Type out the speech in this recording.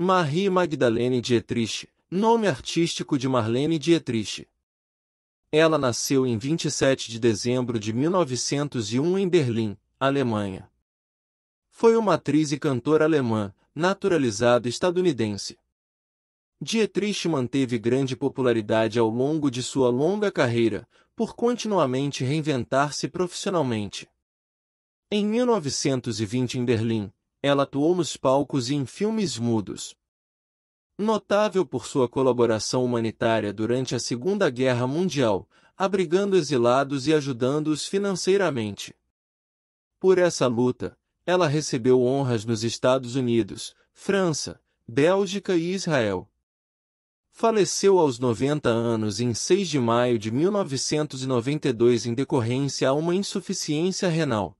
Marie Magdalene Dietrich, nome artístico de Marlene Dietrich. Ela nasceu em 27 de dezembro de 1901 em Berlim, Alemanha. Foi uma atriz e cantora alemã, naturalizada estadunidense. Dietrich manteve grande popularidade ao longo de sua longa carreira, por continuamente reinventar-se profissionalmente. Em 1920 em Berlim, ela atuou nos palcos e em filmes mudos. Notável por sua colaboração humanitária durante a Segunda Guerra Mundial, abrigando exilados e ajudando-os financeiramente. Por essa luta, ela recebeu honras nos Estados Unidos, França, Bélgica e Israel. Faleceu aos 90 anos em 6 de maio de 1992 em decorrência a uma insuficiência renal.